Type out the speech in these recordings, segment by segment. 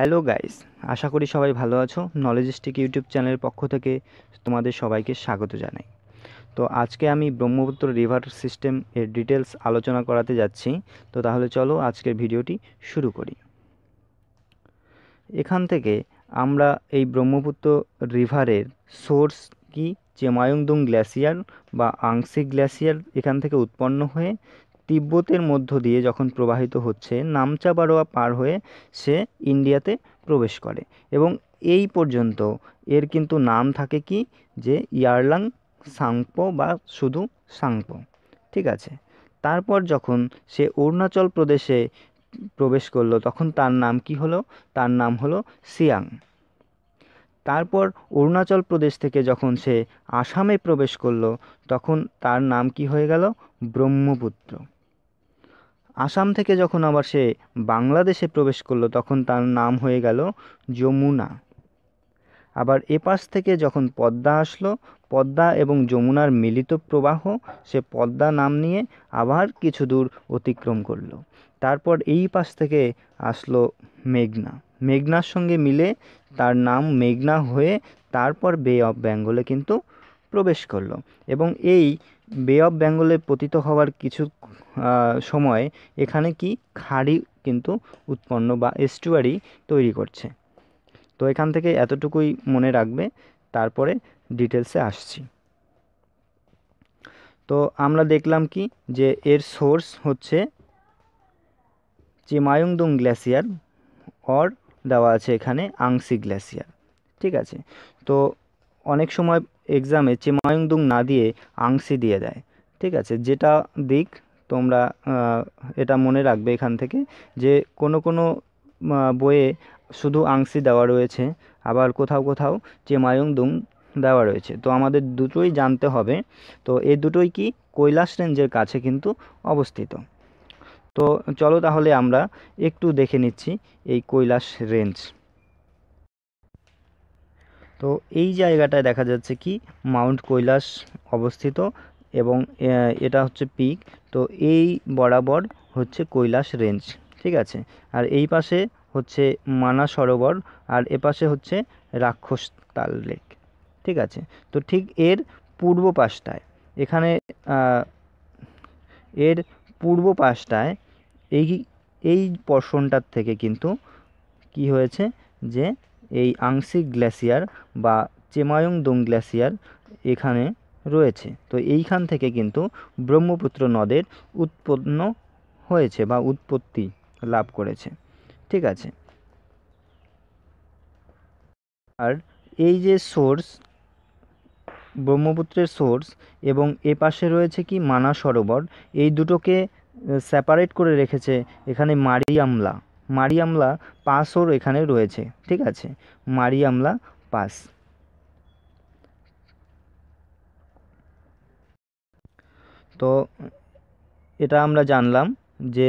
Hello guys আশা করি সবাই ভালো আছো নলেজিস্টিক ইউটিউব চ্যানেলের পক্ষ থেকে তোমাদের সবাইকে স্বাগত জানাই তো আজকে আমি ব্রহ্মপুত্র রিভার সিস্টেম এর ডিটেলস আলোচনা করাতে যাচ্ছি তো তাহলে চলো আজকের ভিডিওটি শুরু করি এখান থেকে আমরা এই ব্রহ্মপুত্র রিভারের সোর্স কি চেমায়ংদুং গ্ল্যাসিয়ার বা আংসিক গ্ল্যাসিয়ার এখান থেকে উৎপন্ন হয়ে তিব্বতের মধ্য দিয়ে যখন প্রবাহিত হচ্ছে নামচা বারোয়া পার হয়ে সে ইন্ডিয়াতে প্রবেশ করে এবং এই পর্যন্ত এর কিন্তু নাম থাকে কি যে ইয়ারলাং সাংপো বা শুধু সাংপো ঠিক আছে তারপর যখন সে অরুণাচল প্রদেশে প্রবেশ করলো তখন তার নাম কি হলো তার নাম হলো সিয়াং তারপর অরুণাচল প্রদেশ থেকে যখন সে আসামে প্রবেশ করলো তখন তার নাম কি হয়ে গেল ব্রহ্মপুত্র আসাম থেকে যখন আবার সে বাংলাদেশে প্রবেশ করলো তখন তার নাম হয়ে গেল যমুনা আবার এপাশ থেকে যখন পদ্মা আসলো পদ্মা এবং যমুনার মিলিত প্রবাহ সে পদ্মা নাম নিয়ে আবার কিছু দূর অতিক্রম করল তারপর এই পাশ থেকে আসলো মেঘনা মেঘনার সঙ্গে মিলে তার নাম মেঘনা হয়ে তারপর বে অফ বেঙ্গলে কিন্তু প্রবেশ করলো এবং এই বে অফ বেঙ্গলে পতিত হওয়ার কিছু সময়ে এখানে কি খাড়ি কিন্তু উৎপন্ন বা এস্টুয়ারি তৈরি করছে তো এখান থেকে এতটুকুই মনে রাখবে তারপরে ডিটেলসে আসছি তো আমরা দেখলাম কি যে এর সোর্স হচ্ছে চিমায়ুংদুং গ্ল্যাসিয়ার অর দেওয়া আছে এখানে আংসি গ্ল্যাসিয়ার ঠিক আছে তো অনেক সময় এক্সামে চিমায়ুংদুং না দিয়ে আংসি দিয়ে দেয় ঠিক আছে যেটা দিক তোমরা এটা মনে রাখবে এখান থেকে যে কোনো কোনো বইয়ে শুধু আংশি দেওয়া রয়েছে আবার কোথাও কোথাও চেমায়ং দুং দেওয়া রয়েছে তো আমাদের দুটোই জানতে হবে তো এই দুটোই কি কৈলাস রেঞ্জের কাছে কিন্তু অবস্থিত তো চলো তাহলে আমরা একটু দেখে নিচ্ছি এই কৈলাস রেঞ্জ তো এই জায়গাটায় দেখা যাচ্ছে কি মাউন্ট কৈলাস অবস্থিত এবং এটা হচ্ছে পিক তো এই বরাবর হচ্ছে কৈলাস রেঞ্জ ঠিক আছে আর এই পাশে হচ্ছে মানা সরোবর আর এপাশে হচ্ছে রাক্ষস তাল লেক ঠিক আছে তো ঠিক এর পূর্ব পাশটায় এখানে এর পূর্ব পাশটায় এই এই পশনটার থেকে কিন্তু কি হয়েছে যে এই আংশিক গ্লেসিয়ার বা চেমায়ং দোং গ্লেসিয়ার এখানে রয়েছে তো এইখান থেকে কিন্তু ব্রহ্মপুত্র নদের উৎপন্ন হয়েছে বা উৎপত্তি লাভ করেছে ঠিক আছে আর এই যে সোর্স ব্রহ্মপুত্রের সোর্স এবং এ পাশে রয়েছে কি মানা সরোবর এই দুটোকে সেপারেট করে রেখেছে এখানে মারিয়ামলা মারিয়ামলা পাসও এখানে রয়েছে ঠিক আছে মারিয়ামলা পাস তো এটা আমরা জানলাম যে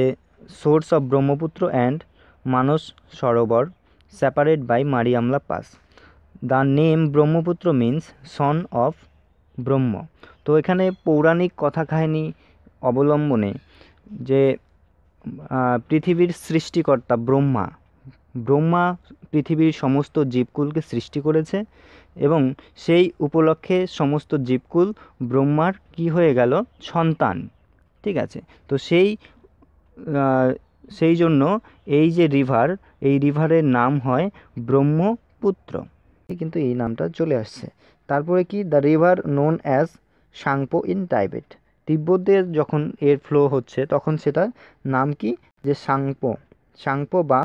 source of Brahmaputra and Manas Sarovar separate by Mariyamla pass the name Brahmaputra means son of Brahma তো এখানে পৌরাণিক কথা কাহিনী অবলম্বনে যে পৃথিবীর সৃষ্টিকর্তা ব্রহ্মা ব্রহ্মা পৃথিবীর সমস্ত জীবকুলকে সৃষ্টি করেছে এবং সেই উপলক্ষে সমস্ত জীবকুল ব্রহ্মার কি হয়ে গেল সন্তান ঠিক আছে তো সেই সেই জন্য এই যে রিভার এই রিভারের নাম হয় ব্রহ্মপুত্র কিন্তু এই নামটা চলে আসছে তারপরে কি the river known as Tsangpo in Tibet তিব্বতের যখন এর ফ্লো হচ্ছে তখন সেটার নাম কি যে সাংপো সাংপো বা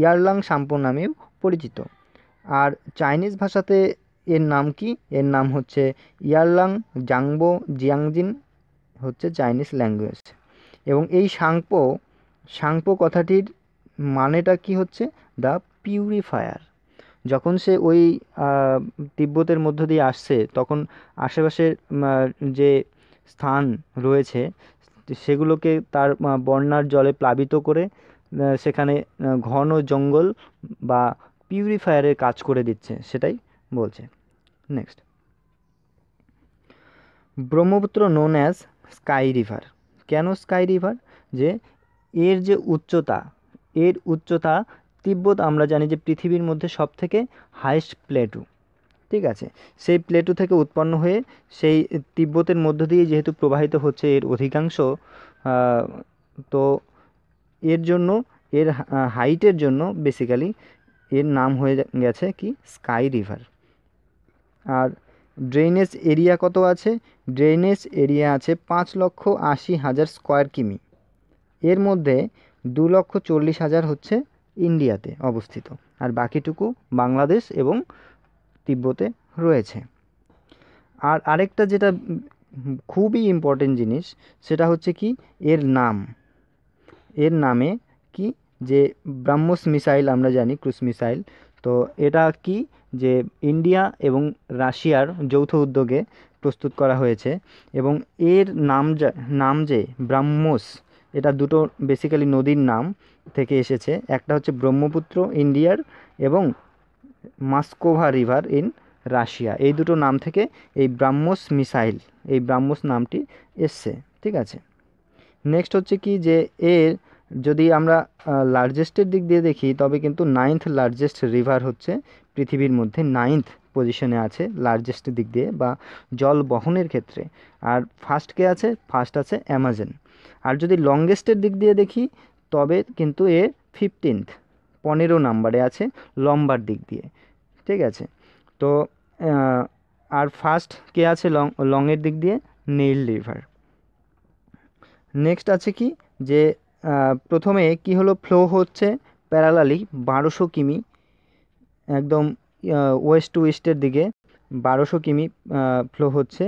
ইয়ারলাং সাম্পো নামেও পরিচিত আর চাইনিজ ভাষাতে এর নাম কি এর নাম হচ্ছে ইয়ারলাং জাংবো জিয়াংজিন হচ্ছে চাইনিজ ল্যাঙ্গুয়েজ এবং এই সাংপো সাংপো কথাটির মানেটা কি হচ্ছে দ্য পিউরিফায়ার যখন সে ওই তিব্বতের মধ্য দিয়ে আসছে তখন আশেপাশের যে স্থান রয়েছে সেগুলোকে তার বন্যার জলে প্লাবিত করে সেখানে ঘন জঙ্গল বা পিউরিফায়ারের কাজ করে দিচ্ছে সেটাই বলছে next Brahmaputra known as sky river কেন স্কাই রিভার যে এর যে উচ্চতা এর উচ্চতা তিব্বত আমরা জানি যে পৃথিবীর মধ্যে সব থেকে হাইস্ট প্লেটু ঠিক আছে সেই প্লেটু থেকে উৎপন্ন হয়ে সেই তিব্বতের মধ্য দিয়ে যেহেতু প্রবাহিত হচ্ছে এর অধিকাংশ তো এর জন্য এর হাইটের জন্য বেসিক্যালি এর নাম হয়ে গেছে কি স্কাই রিভার আর ড্রেনেজ এরিয়া কত আছে ড্রেনেজ এরিয়া আছে পাঁচ লক্ষ আশি হাজার স্কোয়ার কিমি এর মধ্যে দু লক্ষ চল্লিশ হাজার হচ্ছে ইন্ডিয়াতে অবস্থিত আর বাকিটুকু বাংলাদেশ এবং তিব্বতে রয়েছে আর আরেকটা যেটা খুবই ইম্পর্টেন্ট জিনিস সেটা হচ্ছে কি এর নাম এর নামে কি যে ব্রাহ্মস মিসাইল আমরা জানি ক্রুশ মিসাইল তো এটা কি যে ইন্ডিয়া এবং রাশিয়ার যৌথ উদ্যোগে প্রস্তুত করা হয়েছে এবং এর নাম যা নাম যে ব্রাহ্মোস এটা দুটো বেসিক্যালি নদীর নাম থেকে এসেছে একটা হচ্ছে ব্রহ্মপুত্র ইন্ডিয়ার এবং মাস্কোভা রিভার ইন রাশিয়া এই দুটো নাম থেকে এই ব্রাহ্মোস মিসাইল এই ব্রাহ্মোস নামটি এসছে ঠিক আছে নেক্সট হচ্ছে কি যে এর যদি আমরা লার্জেস্টের দিক দিয়ে দেখি তবে কিন্তু নাইন্থ লার্জেস্ট রিভার হচ্ছে পৃথিবীর মধ্যে নাইন্থ পজিশনে আছে লার্জেস্ট দিক দিয়ে বা জল বহনের ক্ষেত্রে আর ফার্স্ট কে আছে ফার্স্ট আছে অ্যামাজন আর যদি লংগেস্টের দিক দিয়ে দেখি তবে কিন্তু এ ফিফটিনথ পনেরো নাম্বারে আছে লম্বার দিক দিয়ে ঠিক আছে তো আর ফার্স্ট কে আছে লং লংয়ের দিক দিয়ে নীল রিভার নেক্সট আছে কি যে প্রথমে কি হলো ফ্লো হচ্ছে প্যারালালি বারোশো কিমি একদম ওয়েস্ট টু ইস্টের দিকে বারোশো কিমি ফ্লো হচ্ছে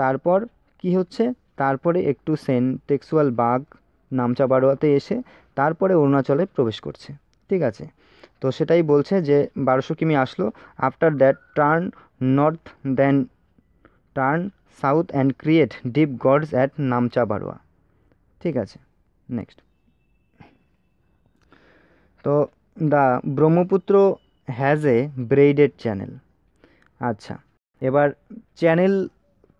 তারপর কি হচ্ছে তারপরে একটু সেন্টেক্সুয়াল বাঘ নামচাবাড়োয়াতে এসে তারপরে অরুণাচলে প্রবেশ করছে ঠিক আছে তো সেটাই বলছে যে বারোশো কিমি আসলো after that turn north then turn south and create deep gorges at Namcha Barwa ঠিক আছে নেক্সট তো the Brahmaputra has a braided channel আচ্ছা এবার চ্যানেল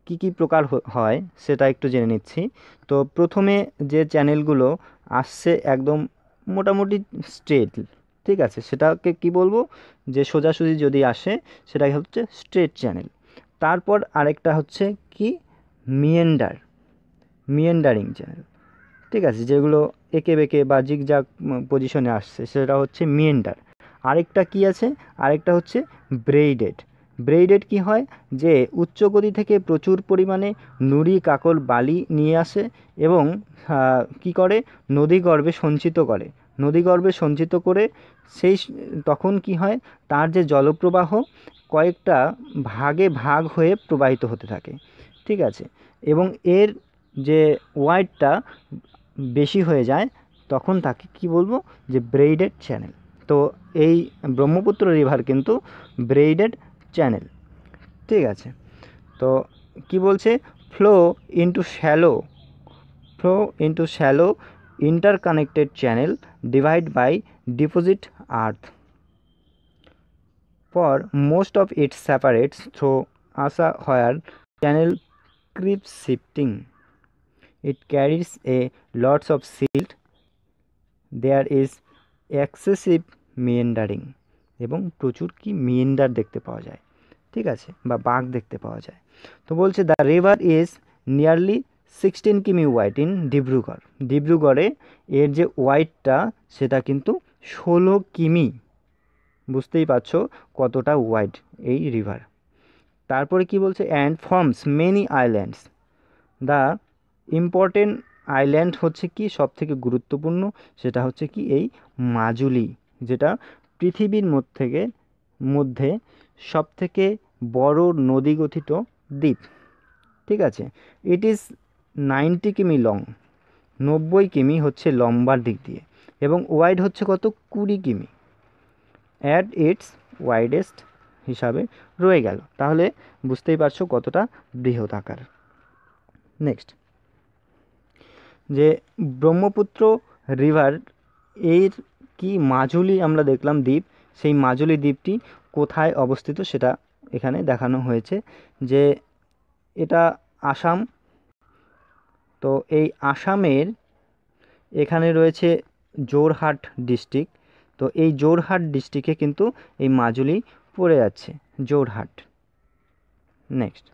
কি কি প্রকার হয় সেটা একটু জেনে নিচ্ছি তো প্রথমে যে চ্যানেলগুলো আসছে একদম মোটামুটি স্ট্রেট ঠিক আছে সেটাকে কি বলবো যে সোজাসুজি যদি আসে সেটাকে হচ্ছে স্ট্রেট চ্যানেল তারপর আরেকটা হচ্ছে কি মিয়েন্ডার মিয়েন্ডারিং চ্যানেল ঠিক আছে যেগুলো এঁকে বেঁকে বা জিগজাগ পজিশনে আসছে সেটা হচ্ছে মিয়েন্ডার আরেকটা কি আছে আরেকটা হচ্ছে ব্রেইডেড ব্রেইডেড কি হয় যে উচ্চ গতি থেকে প্রচুর পরিমাণে নুড়ি কাকল বালি নিয়ে আসে এবং কি করে নদীগর্ভে সঞ্চিত করে নদীগর্ভে সঞ্চিত করে সেই তখন কি হয় তার যে জলপ্রবাহ কয়েকটা ভাগে ভাগ হয়ে প্রবাহিত হতে থাকে ঠিক আছে এবং এর যে ওয়াইডটা বেশি হয়ে যায় তখন তাকে কি বলবো যে ব্রেইডেড চ্যানেল তো এই ব্রহ্মপুত্র রিভার কিন্তু ব্রেইডেড চ্যানেল ঠিক আছে তো কি বলছে flow into shallow flow into shallow interconnected channel divide by deposit earth for most of it separates through আসা where channel creep shifting it carries a lots of silt there is excessive meandering এবং প্রচুর কি মেয়েন্ডার দেখতে পাওয়া যায় ঠিক আছে বা বাঘ দেখতে পাওয়া যায় তো বলছে the river is nearly sixteen কিমি ওয়াইড ইন ডিব্রুগড় ডিব্রুগড়ে এর যে ওয়াইডটা সেটা কিন্তু ষোলো কিমি বুঝতেই পারছো কতটা ওয়াইড এই রিভার তারপরে কি বলছে and forms many islands the important island হচ্ছে কি সবথেকে গুরুত্বপূর্ণ সেটা হচ্ছে কি এই মাজুলি যেটা পৃথিবীর মধ্যে থেকে মধ্যে সবথেকে বড় নদী গঠিত দ্বীপ ঠিক আছে ইট ইজ নাইনটি কিমি লং নব্বই কিমি হচ্ছে লম্বার দিক দিয়ে এবং ওয়াইড হচ্ছে কত কুড়ি কিমি অ্যাট ইটস ওয়াইডেস্ট হিসাবে রয়ে গেল তাহলে বুঝতেই পারছো কতটা বৃহৎ আকার নেক্সট যে ব্রহ্মপুত্র রিভার এর কি মাজুলি আমরা দেখলাম দ্বীপ সেই মাজুলি দ্বীপটি কোথায় অবস্থিত সেটা এখানে দেখানো হয়েছে যে এটা আসাম তো এই আসামের এখানে রয়েছে জোরহাট ডিস্ট্রিক্ট তো এই জোরহাট ডিস্ট্রিক্টে কিন্তু এই মাজুলি পড়ে যাচ্ছে জোরহাট নেক্সট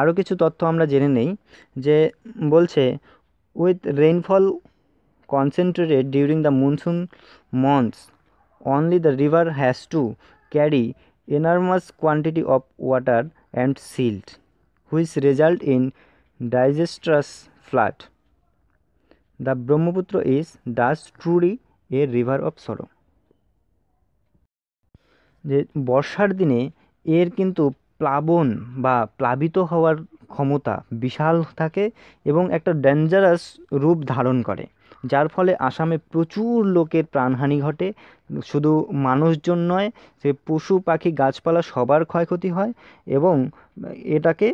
আরও কিছু তথ্য আমরা জেনে নেই যে বলছে with rainfall concentrated during the monsoon months. Only the river has to carry enormous quantity of water and silt, which result in disastrous flood. The Brahmaputra is thus truly a river of sorrow. যে বর্ষার দিনে এর কিন্তু প্লাবন বা প্লাবিত হওয়ার ক্ষমতা বিশাল থাকে এবং একটা ডেঞ্জারাস রূপ ধারণ করে যার ফলে আসামে প্রচুর লোকের প্রাণহানি ঘটে শুধু মানুষজন নয় সে পশু পাখি গাছপালা সবার ক্ষয়ক্ষতি হয় এবং এটাকে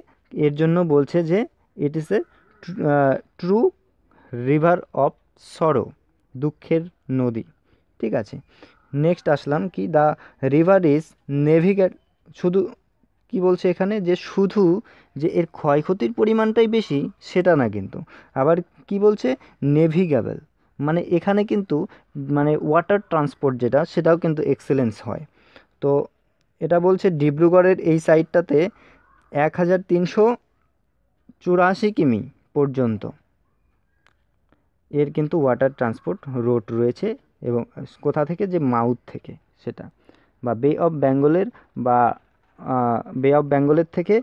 এর জন্য বলছে যে it is a true river of sorrow দুঃখের নদী ঠিক আছে নেক্সট আসলাম কি দ্য রিভার ইজ নেভিগেট শুধু কি বলছে এখানে যে শুধু যে এর ক্ষয়ক্ষতির পরিমাণটাই বেশি সেটা না কিন্তু আবার কি বলছে নেভিগেবল মানে এখানে কিন্তু মানে ওয়াটার ট্রান্সপোর্ট যেটা সেটাও কিন্তু এক্সেলেন্স হয় তো এটা বলছে ডিব্রুগড়ের এই সাইডটাতে এক হাজার তিনশো চুরাশি কিমি পর্যন্ত এর কিন্তু ওয়াটার ট্রান্সপোর্ট রোড রয়েছে এবং কোথা থেকে যে মাউথ থেকে সেটা বা বে অফ বেঙ্গলের বা বে অফ বেঙ্গলের থেকে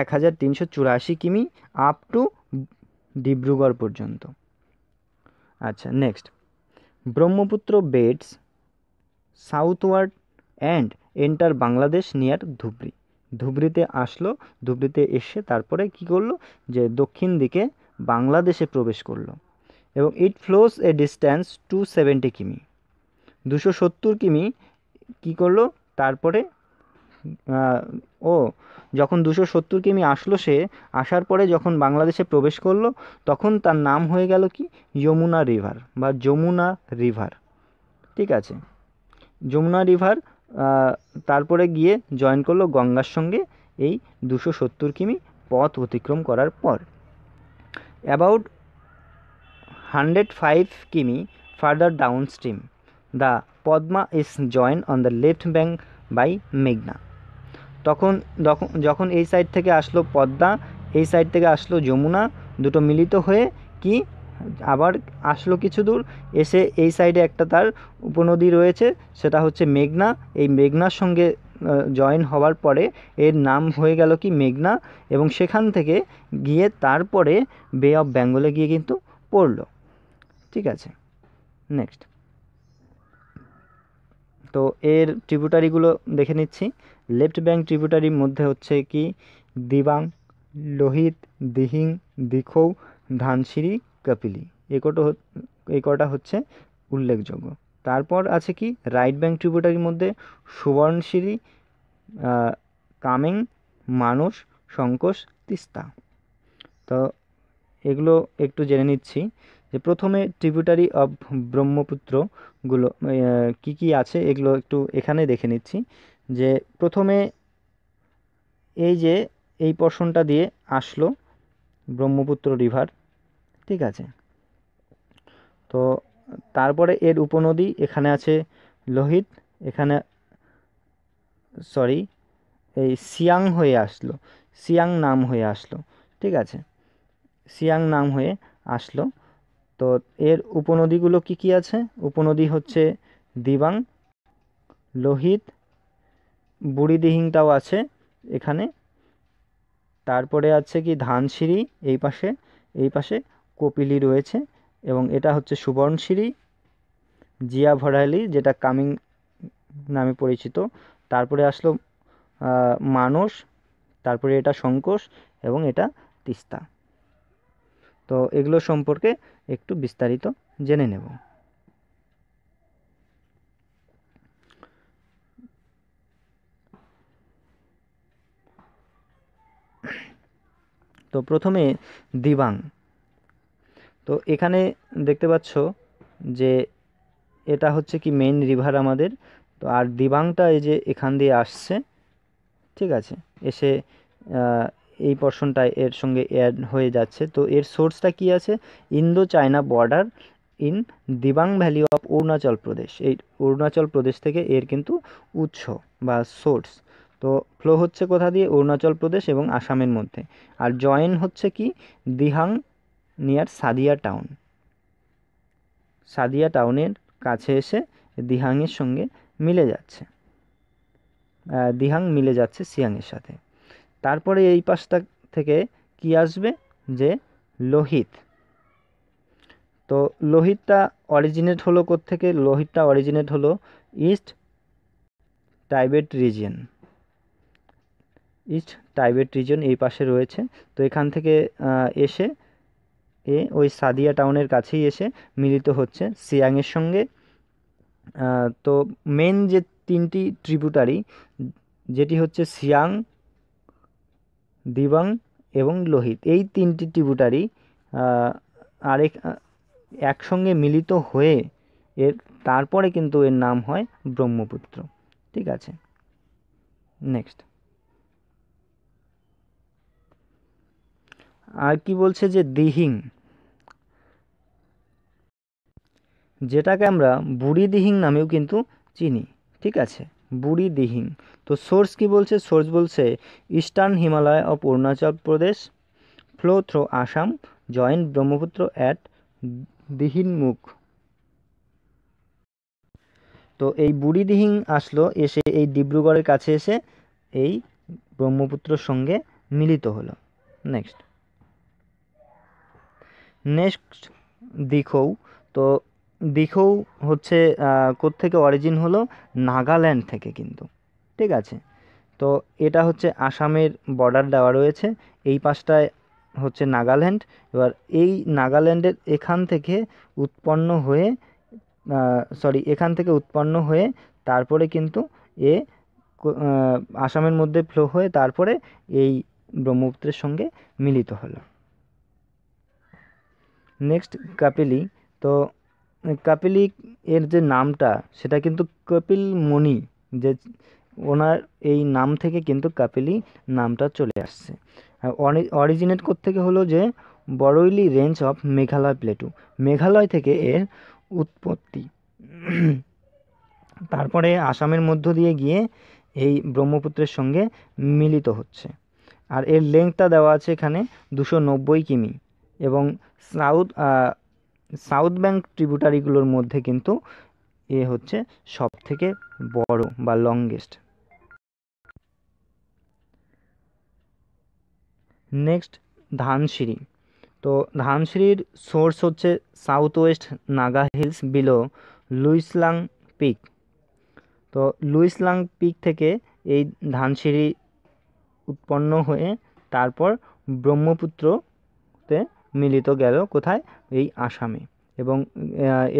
এক হাজার তিনশো চুরাশি কিমি আপ টু ডিব্রুগড় পর্যন্ত আচ্ছা next Brahmaputra bends southward and enter Bangladesh near Dhubri ধুবরিতে আসলো ধুবরিতে এসে তারপরে কি করলো যে দক্ষিণ দিকে বাংলাদেশে প্রবেশ করলো এবং it flows a distance two seventy কিমি দুশো সত্তর কিমি কী করলো তারপরে ও যখন দুশো সত্তর কিমি আসলো সে আসার পরে যখন বাংলাদেশে প্রবেশ করলো তখন তার নাম হয়ে গেল কি যমুনা রিভার বা যমুনা রিভার ঠিক আছে যমুনা রিভার তারপরে গিয়ে জয়েন করলো গঙ্গার সঙ্গে এই দুশো সত্তর কিমি পথ অতিক্রম করার পর অ্যাবাউট হান্ড্রেড ফাইভ কিমি further downstream the Padma is join on the left bank by মেঘনা তখন যখন এই সাইড থেকে আসলো পদ্মা এই সাইড থেকে আসলো যমুনা দুটো মিলিত হয়ে কি আবার আসলো কিছু দূর এসে এই সাইডে একটা তার উপনদী রয়েছে সেটা হচ্ছে মেঘনা এই মেঘনার সঙ্গে জয়েন হওয়ার পরে এর নাম হয়ে গেল কি মেঘনা এবং সেখান থেকে গিয়ে তারপরে বে অফ বেঙ্গলে গিয়ে কিন্তু পড়ল ঠিক আছে নেক্সট তো এর ট্রিবিউটারিগুলো দেখে নিচ্ছি লেফট ব্যাঙ্ক ট্রিবিউটারির মধ্যে হচ্ছে কি দিবাং লোহিত দিহিং দিখৌ ধানসিরি কাপিলি এ কটা এই কটা হচ্ছে উল্লেখযোগ্য তারপর আছে কি রাইট ব্যাঙ্ক ট্রিবিউটারির মধ্যে সুবর্ণশিরি কামেং মানস সংকোষ তিস্তা তো এগুলো একটু জেনে নিচ্ছি যে প্রথমে ট্রিবিউটারি অব ব্রহ্মপুত্রগুলো কি কি আছে এগুলো একটু এখানে দেখে নিচ্ছি যে প্রথমে এই যে এই পশনটা দিয়ে আসলো ব্রহ্মপুত্র রিভার ঠিক আছে তো তারপরে এর উপনদী এখানে আছে লোহিত এখানে সরি এই সিয়াং হয়ে আসলো সিয়াং নাম হয়ে আসলো ঠিক আছে সিয়াং নাম হয়ে আসলো তো এর উপনদীগুলো কি কি আছে উপনদী হচ্ছে দিবাং লোহিত বুড়িদিহিংটাও আছে এখানে তারপরে আছে কি ধানসিঁড়ি এই পাশে এই পাশে কপিলি রয়েছে এবং এটা হচ্ছে সুবর্ণসিঁড়ি জিয়া ভরালি যেটা কামিং নামে পরিচিত তারপরে আসলো মানস তারপরে এটা সংকোষ এবং এটা তিস্তা তো এগুলো সম্পর্কে একটু বিস্তারিত জেনে নেব তো প্রথমে দিবাং তো এখানে দেখতে পাচ্ছ যে এটা হচ্ছে কি মেইন রিভার আমাদের তো আর দিবাংটা এই যে এখান দিয়ে আসছে ঠিক আছে এসে এই পর্ষণটা এর সঙ্গে অ্যাড হয়ে যাচ্ছে তো এর সোর্সটা কি আছে Indo China border in Dibang valley of Arunachal Pradesh এই অরুণাচল প্রদেশ থেকে এর কিন্তু উৎস বা সোর্স তো ফ্লো হচ্ছে কোথা দিয়ে অরুণাচল প্রদেশ এবং আসামের মধ্যে আর জয়েন হচ্ছে কি দিহাং নিয়ার সাদিয়া টাউন সাদিয়া টাউনের কাছে এসে দিহাংয়ের সঙ্গে মিলে যাচ্ছে দিহাং মিলে যাচ্ছে সিয়াংয়ের সাথে তারপরে এই পাশটা থেকে কি আসবে যে লোহিত তো লোহিতটা অরিজিনেট হলো থেকে লোহিতটা অরিজিনেট হলো east Tibet region east Tibet region এই পাশে রয়েছে তো এখান থেকে এসে এ ওই সাদিয়া টাউনের কাছেই এসে মিলিত হচ্ছে সিয়াংয়ের সঙ্গে তো মেন যে তিনটি ট্রিবিউটারি যেটি হচ্ছে সিয়াং দিবাং এবং লোহিত এই তিনটি ট্রিবিউটারি আরেক একসঙ্গে মিলিত হয়ে এর তারপরে কিন্তু এর নাম হয় ব্রহ্মপুত্র ঠিক আছে নেক্সট আর কি বলছে যে দিহিং যেটাকে আমরা বুড়ি দিহিং নামেও কিন্তু চিনি ঠিক আছে বুড়ি দিহিং তো সোর্স কি বলছে সোর্স বলছে eastern Himalaya of Arunachal Pradesh flow through Assam joint Brahmaputra at মুখ তো এই বুড়ি দিহিং আসলো এসে এই ডিব্রুগড়ের কাছে এসে এই ব্রহ্মপুত্রর সঙ্গে মিলিত হলো নেক্সট নেক্সট দিখৌ তো দিখৌ হচ্ছে কোত্থেকে অরিজিন হলো নাগাল্যান্ড থেকে কিন্তু ঠিক আছে তো এটা হচ্ছে আসামের বর্ডার দেওয়া রয়েছে এই পাশটায় হচ্ছে নাগাল্যান্ড এবার এই নাগাল্যান্ডের এখান থেকে উৎপন্ন হয়ে সরি এখান থেকে উৎপন্ন হয়ে তারপরে কিন্তু এ আসামের মধ্যে ফ্লো হয়ে তারপরে এই ব্রহ্মপুত্রের সঙ্গে মিলিত হলো নেক্সট কাপিলি তো কাপিলি এর যে নামটা সেটা কিন্তু কপিল মুনি যে ওনার এই নাম থেকে কিন্তু কাপিলি নামটা চলে আসছে হ্যাঁ, অরিজিনেট থেকে হলো যে Barail range of Meghalaya plateau Meghalaya থেকে এর উৎপত্তি তারপরে আসামের মধ্য দিয়ে গিয়ে এই ব্রহ্মপুত্রের সঙ্গে মিলিত হচ্ছে আর এর লেংথটা দেওয়া আছে এখানে দুশো কিমি এবং সাউথ সাউথ ব্যাঙ্ক ট্রিবিউটারিগুলোর মধ্যে কিন্তু এ হচ্ছে সব থেকে বড় বা লংগেস্ট নেক্সট ধানসিঁড়ি তো ধানসিঁড়ির সোর্স হচ্ছে south west Naga hills below Laisang peak তো লুইসলাং পিক থেকে এই ধানসিঁড়ি উৎপন্ন হয়ে তারপর ব্রহ্মপুত্রতে মিলিত গেল কোথায় এই আসামে এবং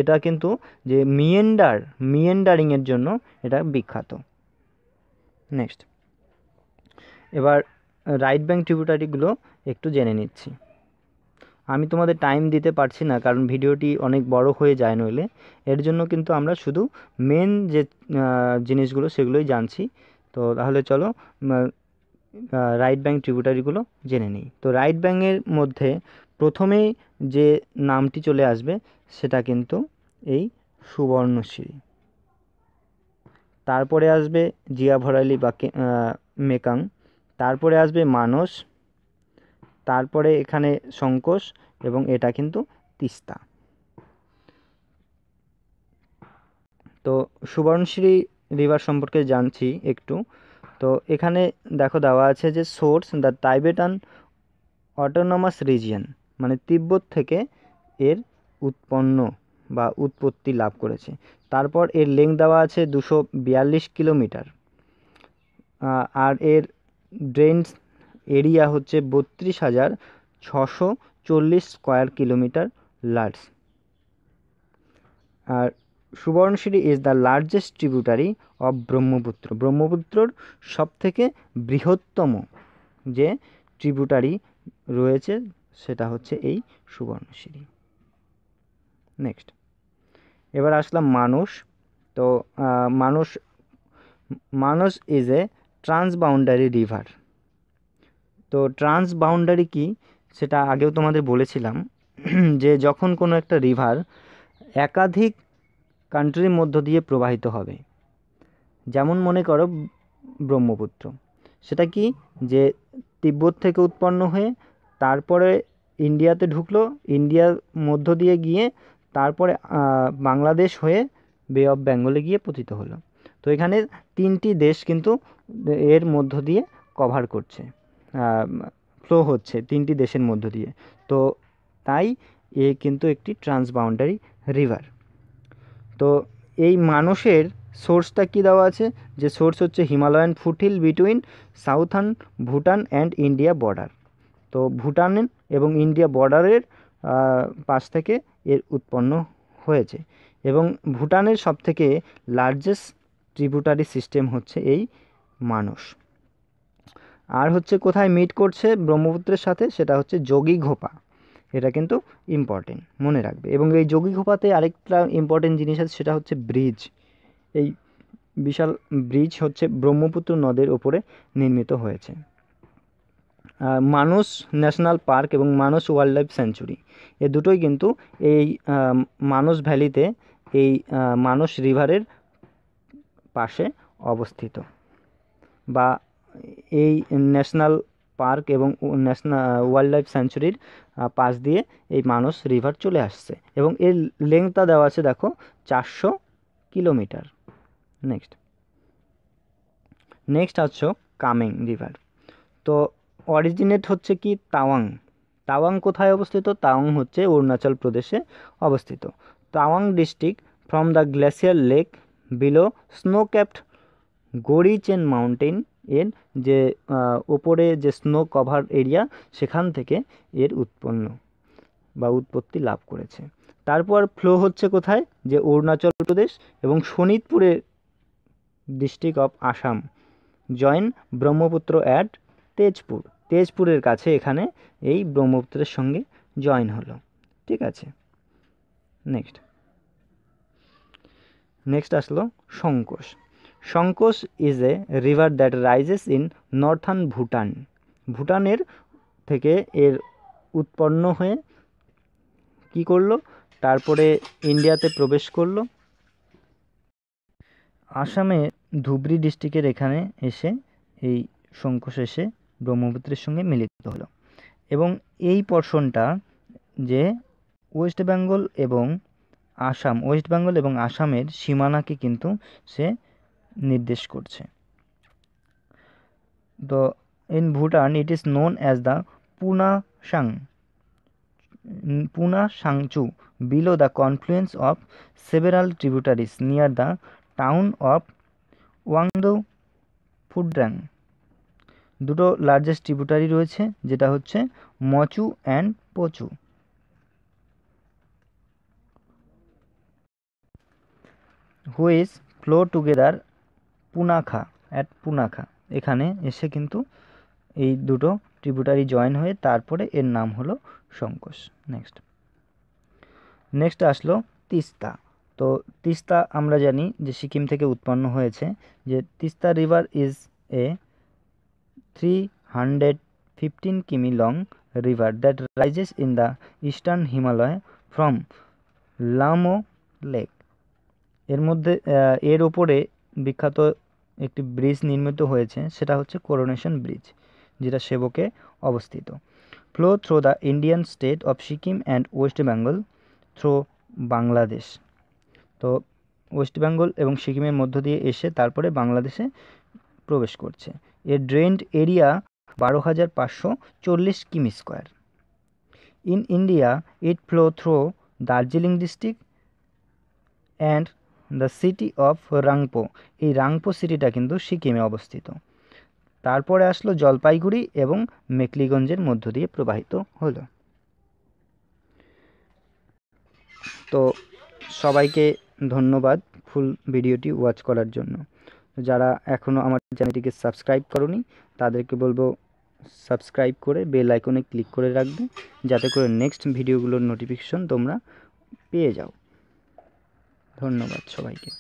এটা কিন্তু যে মিয়েন্ডার মিয়েন্ডারিংয়ের জন্য এটা বিখ্যাত নেক্সট এবার রাইট ব্যাঙ্ক ট্রিবিউটারিগুলো একটু জেনে নিচ্ছি আমি তোমাদের টাইম দিতে পারছি না কারণ ভিডিওটি অনেক বড় হয়ে যায় নইলে এর জন্য কিন্তু আমরা শুধু মেন যে জিনিসগুলো সেগুলোই জানছি তো তাহলে চলো রাইট ব্যাঙ্ক ট্রিবিউটারিগুলো জেনে নিই তো রাইট ব্যাঙ্কের মধ্যে প্রথমেই যে নামটি চলে আসবে সেটা কিন্তু এই সুবর্ণশ্রী তারপরে আসবে জিয়া ভরালি বা মেকাং তারপরে আসবে মানস তারপরে এখানে সংকোষ এবং এটা কিন্তু তিস্তা তো সুবর্ণশ্রী রিভার সম্পর্কে জানছি একটু তো এখানে দেখো দেওয়া আছে যে source the Tibetan autonomous region মানে তিব্বত থেকে এর উৎপন্ন বা উৎপত্তি লাভ করেছে তারপর এর লেংথ দেওয়া আছে দুশো বিয়াল্লিশ কিলোমিটার আর এর ড্রেন্স এরিয়া হচ্ছে বত্রিশ হাজার ছশো চল্লিশ স্কোয়ার কিলোমিটার লার্স আর Subansiri is the largest tributary of Brahmaputra ব্রহ্মপুত্রর সবথেকে বৃহত্তম যে ট্রিবিউটারি রয়েছে সেটা হচ্ছে এই সুবর্ণশিরি নেক্সট এবার আসলাম মানুষ তো মানুষ মানুষ ইজ এ ট্রান্সবাউন্ডারি রিভার তো ট্রান্সবাউন্ডারি কি সেটা আগেও তোমাদের বলেছিলাম যে যখন কোনো একটা রিভার একাধিক কান্ট্রির মধ্য দিয়ে প্রবাহিত হবে যেমন মনে করো ব্রহ্মপুত্র সেটা কি যে তিব্বত থেকে উৎপন্ন হয়ে তারপরে ইন্ডিয়াতে ঢুকলো ইন্ডিয়ার মধ্য দিয়ে গিয়ে তারপরে বাংলাদেশ হয়ে বে অফ বেঙ্গলে গিয়ে পতিত হলো তো এখানে তিনটি দেশ কিন্তু এর মধ্য দিয়ে কভার করছে ফ্লো হচ্ছে তিনটি দেশের মধ্য দিয়ে তো তাই এ কিন্তু একটি ট্রান্সবাউন্ডারি রিভার তো এই মানুষের সোর্সটা কী দেওয়া আছে যে সোর্স হচ্ছে Himalayan foothill between southern Bhutan and India border তো ভুটান এবং ইন্ডিয়া বর্ডারের পাশ থেকে এর উৎপন্ন হয়েছে এবং ভুটানের সবথেকে লার্জেস্ট ট্রিবিউটারি সিস্টেম হচ্ছে এই মানুষ আর হচ্ছে কোথায় মিট করছে ব্রহ্মপুত্রের সাথে সেটা হচ্ছে যোগী ঘোপা এটা কিন্তু ইম্পর্টেন্ট মনে রাখবে এবং এই যৌগিক উপাতে আরেকটা ইম্পর্টেন্ট জিনিস আছে সেটা হচ্ছে ব্রিজ এই বিশাল ব্রিজ হচ্ছে ব্রহ্মপুত্র নদের ওপরে নির্মিত হয়েছে মানস ন্যাশনাল পার্ক এবং মানস ওয়াইল্ড লাইফ স্যাঞ্চুরি এ দুটোই কিন্তু এই মানস ভ্যালিতে এই মানুষ রিভারের পাশে অবস্থিত বা এই ন্যাশনাল পার্ক এবং ন্যাশনাল ওয়াইল্ড লাইফ স্যাঞ্চুরির পাশ দিয়ে এই মানস রিভার চলে আসছে এবং এর লেংথটা দেওয়া আছে দেখো চারশো কিলোমিটার নেক্সট নেক্সট আছো কামিং রিভার তো অরিজিনেট হচ্ছে কি তাওয়াং তাওয়াং কোথায় অবস্থিত তাওয়াং হচ্ছে অরুণাচল প্রদেশে অবস্থিত Tawang district from the glacier lake below snow capped Gorichen mountain এর যে ওপরে যে স্নো কভার এরিয়া সেখান থেকে এর উৎপন্ন বা উৎপত্তি লাভ করেছে তারপর ফ্লো হচ্ছে কোথায় যে অরুণাচল প্রদেশ এবং শোনিতপুরের district of Assam join Brahmaputra at Tezpur তেজপুরের কাছে এখানে এই ব্রহ্মপুত্রের সঙ্গে জয়েন হলো ঠিক আছে নেক্সট নেক্সট আসলো Sankosh Sankosh is a river that rises in northern Bhutan ভুটানের থেকে এর উৎপন্ন হয়ে কি করলো তারপরে ইন্ডিয়াতে প্রবেশ করলো আসামে ধুবরি ডিস্ট্রিক্টের এখানে এসে এই সংকোষ এসে ব্রহ্মপুত্রের সঙ্গে মিলিত হলো এবং এই পর্ষণটা যে ওয়েস্ট বেঙ্গল এবং আসাম ওয়েস্ট বেঙ্গল এবং আসামের সীমানাকে কিন্তু সে নির্দেশ করছে তো in Bhutan it is known as the Puna Tsang below the confluence of several tributaries near the town of Wangdue Phodrang দুটো লার্জেস্ট ট্রিবিউটারি রয়েছে যেটা হচ্ছে মচু and Pochu which flow together Punakha at Punakha এখানে এসে কিন্তু এই দুটো ট্রিবিউটারি জয়েন হয়ে তারপরে এর নাম হলো সংকোষ নেক্সট নেক্সট আসলো তিস্তা তো তিস্তা আমরা জানি যে সিকিম থেকে উৎপন্ন হয়েছে যে Teesta river is a three hundred fifteen কিমি long river that rises in the eastern Himalaya from Lhamo lake এর মধ্যে এর ওপরে বিখ্যাত একটি ব্রিজ নির্মিত হয়েছে সেটা হচ্ছে করোনেশন ব্রিজ যেটা সেবকে অবস্থিত flow through the Indian state of Sikkim and West Bengal through Bangladesh তো ওয়েস্ট বেঙ্গল এবং সিকিমের মধ্য দিয়ে এসে তারপরে বাংলাদেশে প্রবেশ করছে এর ড্রেন্ড এরিয়া বারো হাজার পাঁচশো চল্লিশ কিমি square in India it flow through Darjeeling district and the city of Rangpo এই রাংপো সিটিটা কিন্তু সিকিমে অবস্থিত তারপরে আসলো জলপাইগুড়ি এবং মেকলিগঞ্জের মধ্য দিয়ে প্রবাহিত হলো তো সবাইকে ধন্যবাদ ফুল ভিডিওটি ওয়াচ করার জন্য যারা এখনও আমার চ্যানেলটিকে সাবস্ক্রাইব করনি তাদেরকে বলবো সাবস্ক্রাইব করে বেল আইকনে ক্লিক করে রাখবে যাতে করে নেক্সট ভিডিওগুলোর নোটিফিকেশন তোমরা পেয়ে যাও ধন্যবাদ সবাইকে